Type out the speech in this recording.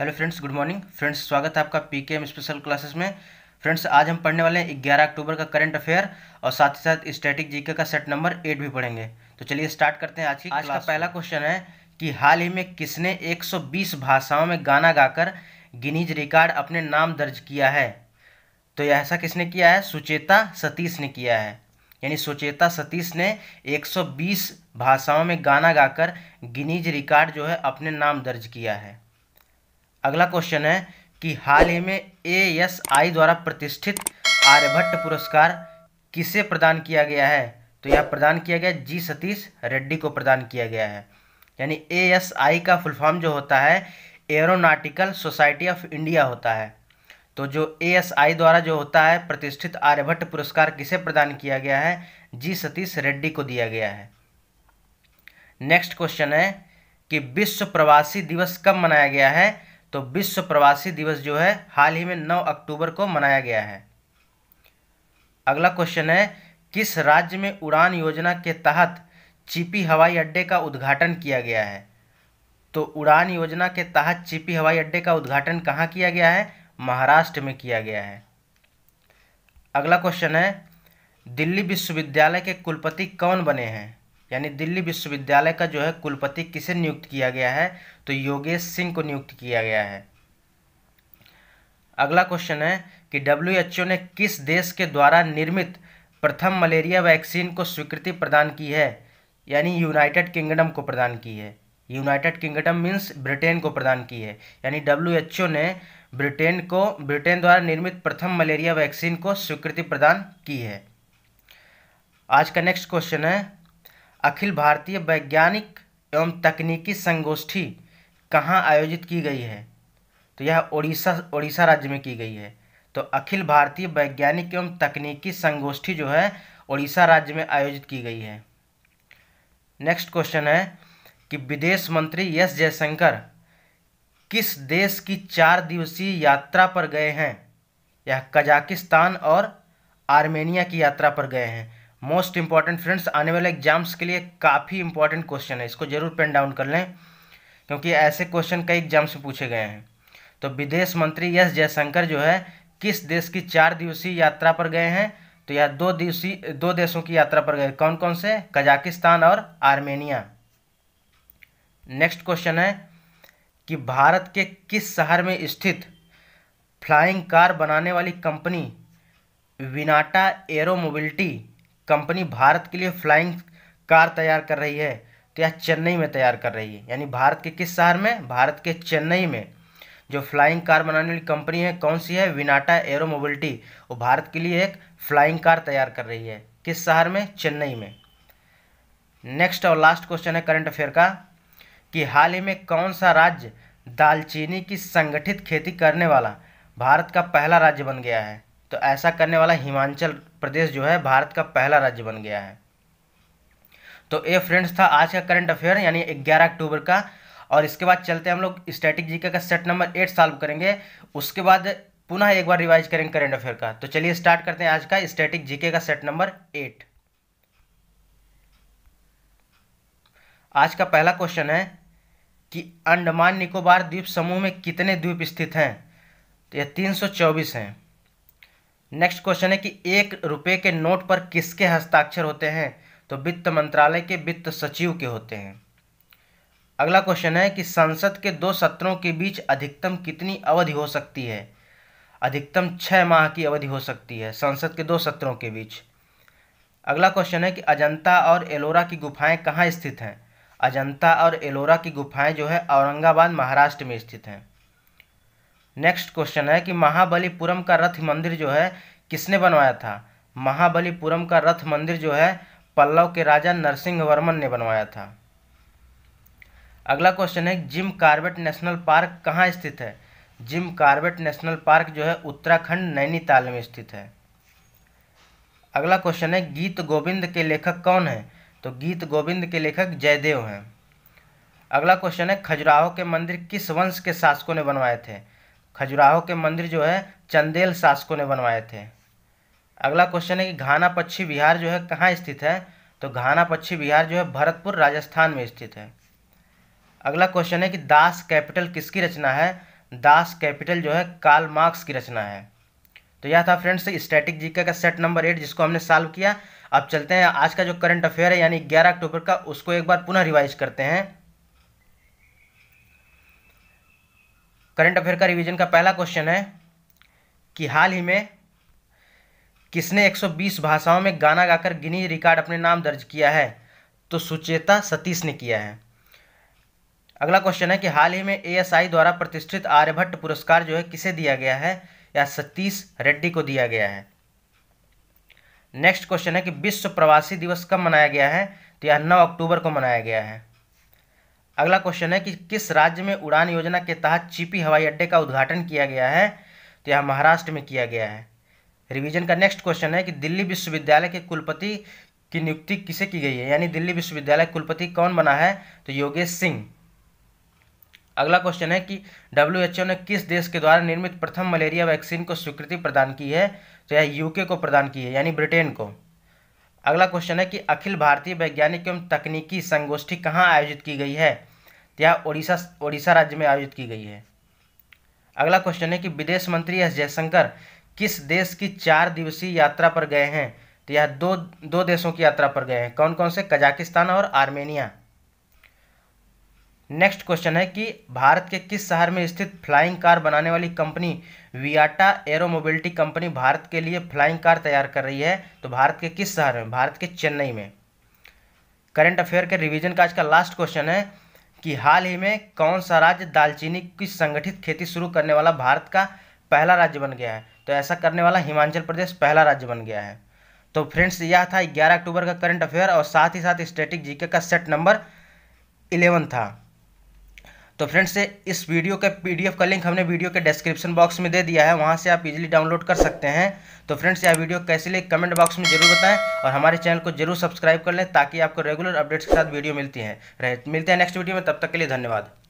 hello friends good morning friends स्वागत है आपका पी स्पेशल क्लासेस में फ्रेंड्स आज हम पढ़ने वाले हैं ग्यारह अक्टूबर का करंट अफेयर और साथ ही साथ स्टैटिक जीके का सेट नंबर एट भी पढ़ेंगे तो चलिए स्टार्ट करते हैं आज की आज का पहला क्वेश्चन है कि हाल ही में किसने 120 भाषाओं में गाना गाकर गिनीज रिकॉर्ड अपने नाम दर्ज किया है तो ऐसा किसने किया है सुचेता सतीश ने किया है यानी सुचेता सतीश ने एक भाषाओं में गाना गाकर गिनीज रिकॉर्ड जो है अपने नाम दर्ज किया है अगला क्वेश्चन है कि हाल ही में ए एस आई द्वारा प्रतिष्ठित आर्यभट्ट पुरस्कार किसे प्रदान किया गया है तो यह प्रदान किया गया जी सतीश रेड्डी को प्रदान किया गया है यानी ए एस आई का फुल फॉर्म जो होता है एरोनाटिकल सोसाइटी ऑफ इंडिया होता है तो जो ए एस आई द्वारा जो होता है प्रतिष्ठित आर्यभट्ट पुरस्कार किसे प्रदान किया गया है जी सतीश रेड्डी को दिया गया है नेक्स्ट क्वेश्चन है कि विश्व प्रवासी दिवस कब मनाया गया है तो विश्व प्रवासी दिवस जो है हाल ही में 9 अक्टूबर को मनाया गया है अगला क्वेश्चन है किस राज्य में उड़ान योजना के तहत चिपी हवाई अड्डे का उद्घाटन किया गया है तो उड़ान योजना के तहत चिपी हवाई अड्डे का उद्घाटन कहाँ किया गया है महाराष्ट्र में किया गया है अगला क्वेश्चन है दिल्ली विश्वविद्यालय के कुलपति कौन बने हैं यानी दिल्ली विश्वविद्यालय का जो है कुलपति किसे नियुक्त किया गया है तो योगेश सिंह को नियुक्त किया गया है अगला क्वेश्चन है कि डब्ल्यू ने किस देश के द्वारा निर्मित प्रथम मलेरिया वैक्सीन को स्वीकृति प्रदान की है यानी यूनाइटेड किंगडम को प्रदान की है यूनाइटेड किंगडम मीन्स ब्रिटेन को प्रदान की है यानी डब्ल्यू ने ब्रिटेन को ब्रिटेन द्वारा निर्मित प्रथम मलेरिया वैक्सीन को स्वीकृति प्रदान की है आज का नेक्स्ट क्वेश्चन है अखिल भारतीय वैज्ञानिक एवं तकनीकी संगोष्ठी कहाँ आयोजित की गई है तो यह ओडिशा ओडिशा राज्य में की गई है तो अखिल भारतीय वैज्ञानिक एवं तकनीकी संगोष्ठी जो है ओडिशा राज्य में आयोजित की गई है नेक्स्ट क्वेश्चन है कि विदेश मंत्री एस जयशंकर किस देश की चार दिवसीय यात्रा पर गए हैं यह कजाकिस्तान और आर्मेनिया की यात्रा पर गए हैं मोस्ट इंपॉर्टेंट फ्रेंड्स आने वाले एग्जाम्स के लिए काफ़ी इंपॉर्टेंट क्वेश्चन है इसको जरूर पेन डाउन कर लें क्योंकि ऐसे क्वेश्चन कई एग्जाम से पूछे गए हैं तो विदेश मंत्री एस जयशंकर जो है किस देश की चार दिवसीय यात्रा पर गए हैं तो यह दो दिवसीय दो देशों की यात्रा पर गए कौन कौन से कजाकिस्तान और आर्मेनिया नेक्स्ट क्वेश्चन है कि भारत के किस शहर में स्थित फ्लाइंग कार बनाने वाली company Vinata aero mobility company Bharat के लिए फ्लाइंग कार तैयार कर रही है तो यह चेन्नई में तैयार कर रही है यानी भारत के किस शहर में भारत के चेन्नई में जो फ्लाइंग कार बनाने वाली कंपनी है कौन सी है विनाटा एरो मोबिलिटी वो भारत के लिए एक फ्लाइंग कार तैयार कर रही है किस शहर में चेन्नई में नेक्स्ट और लास्ट क्वेश्चन है करंट अफेयर का कि हाल ही में कौन सा राज्य दालचीनी की संगठित खेती करने वाला भारत का पहला राज्य बन गया है तो ऐसा करने वाला हिमाचल प्रदेश जो है भारत का पहला राज्य बन गया है तो ये फ्रेंड्स था आज का करंट अफेयर यानी 11 अक्टूबर का और इसके बाद चलते हम लोग स्टैटिक जीके का सेट नंबर एट सॉल्व करेंगे उसके बाद पुनः एक बार रिवाइज करेंगे करंट अफेयर का तो चलिए स्टार्ट करते हैं आज का स्टैटिक जीके का सेट नंबर एट आज का पहला क्वेश्चन है कि अंडमान निकोबार द्वीप समूह में कितने द्वीप स्थित हैं तो यह चौबीस हैं नेक्स्ट क्वेश्चन है कि एक रुपये के नोट पर किसके हस्ताक्षर होते हैं तो वित्त मंत्रालय के वित्त सचिव के होते हैं अगला क्वेश्चन है कि संसद के दो सत्रों के बीच अधिकतम कितनी अवधि हो सकती है अधिकतम छः माह की अवधि हो सकती है संसद के दो सत्रों के बीच अगला क्वेश्चन है कि अजंता और एलोरा की गुफाएं कहाँ स्थित हैं अजंता और एलोरा की गुफाएं जो है औरंगाबाद महाराष्ट्र में स्थित हैं नेक्स्ट क्वेश्चन है कि महाबलीपुरम का रथ मंदिर जो है किसने बनवाया था महाबलीपुरम का रथ मंदिर जो है पल्लव के राजा नरसिंह वर्मन ने बनवाया था अगला क्वेश्चन है जिम कार्बेट नेशनल पार्क कहाँ स्थित है जिम कार्बेट नेशनल पार्क जो है उत्तराखंड नैनीताल में स्थित है अगला क्वेश्चन है गीत गोविंद के लेखक कौन है तो गीत गोविंद के लेखक जयदेव हैं अगला क्वेश्चन है खजुराहो के मंदिर किस वंश के शासकों ने बनवाए थे खजुराहो के मंदिर जो है चंदेल शासकों ने बनवाए थे अगला क्वेश्चन है कि घाना पक्षी विहार जो है कहाँ स्थित है तो घाना पक्षी विहार जो है भरतपुर राजस्थान में स्थित है अगला क्वेश्चन है कि दास कैपिटल किसकी रचना है दास कैपिटल जो है काल मार्क्स की रचना है तो यह था फ्रेंड्स स्टैटिक जीके का सेट नंबर एट जिसको हमने सॉल्व किया अब चलते हैं आज का जो करंट अफेयर है यानी ग्यारह अक्टूबर का उसको एक बार पुनः रिवाइज करते हैं करंट अफेयर का रिवीजन का पहला क्वेश्चन है कि हाल ही में किसने 120 भाषाओं में गाना गाकर गिनी रिकॉर्ड अपने नाम दर्ज किया है तो सुचेता सतीश ने किया है अगला क्वेश्चन है कि हाल ही में एएसआई द्वारा प्रतिष्ठित आर्यभट्ट पुरस्कार जो है किसे दिया गया है या सतीश रेड्डी को दिया गया है नेक्स्ट क्वेश्चन है कि विश्व प्रवासी दिवस कब मनाया गया है तो यह नौ अक्टूबर को मनाया गया है अगला क्वेश्चन है कि किस राज्य में उड़ान योजना के तहत चीपी हवाई अड्डे का उद्घाटन किया गया है तो यह महाराष्ट्र में किया गया है रिवीजन का नेक्स्ट क्वेश्चन है कि दिल्ली विश्वविद्यालय के कुलपति की नियुक्ति किसे की गई है यानी दिल्ली विश्वविद्यालय कुलपति कौन बना है तो योगेश सिंह अगला क्वेश्चन है कि डब्ल्यू ने किस देश के द्वारा निर्मित प्रथम मलेरिया वैक्सीन को स्वीकृति प्रदान की है तो यह यूके को प्रदान की है यानी ब्रिटेन को अगला क्वेश्चन है कि अखिल भारतीय वैज्ञानिक एवं तकनीकी संगोष्ठी कहाँ आयोजित की गई है यह ओडिशा ओडिशा राज्य में आयोजित की गई है अगला क्वेश्चन है कि विदेश मंत्री एस जयशंकर किस देश की चार दिवसीय यात्रा पर गए हैं तो यह दो दो देशों की यात्रा पर गए हैं कौन कौन से कजाकिस्तान और आर्मेनिया नेक्स्ट क्वेश्चन है कि भारत के किस शहर में स्थित फ्लाइंग कार बनाने वाली company Vinata aero mobility company Bharat के लिए फ्लाइंग कार तैयार कर रही है तो भारत के किस शहर में भारत के चेन्नई में करंट अफेयर के रिवीजन का आज का लास्ट क्वेश्चन है कि हाल ही में कौन सा राज्य दालचीनी की संगठित खेती शुरू करने वाला भारत का पहला राज्य बन गया है तो ऐसा करने वाला हिमाचल प्रदेश पहला राज्य बन गया है तो फ्रेंड्स यह था ग्यारह अक्टूबर का करंट अफेयर और साथ ही साथ स्टेटिक जीके का सेट नंबर इलेवन था तो फ्रेंड्स इस वीडियो के पीडीएफ का लिंक हमने वीडियो के डिस्क्रिप्शन बॉक्स में दे दिया है वहाँ से आप इजीली डाउनलोड कर सकते हैं तो फ्रेंड्स यह वीडियो कैसे लिए कमेंट बॉक्स में जरूर बताएं और हमारे चैनल को जरूर सब्सक्राइब कर लें ताकि आपको रेगुलर अपडेट्स के साथ वीडियो मिलती है मिलते हैं नेक्स्ट वीडियो में तब तक के लिए धन्यवाद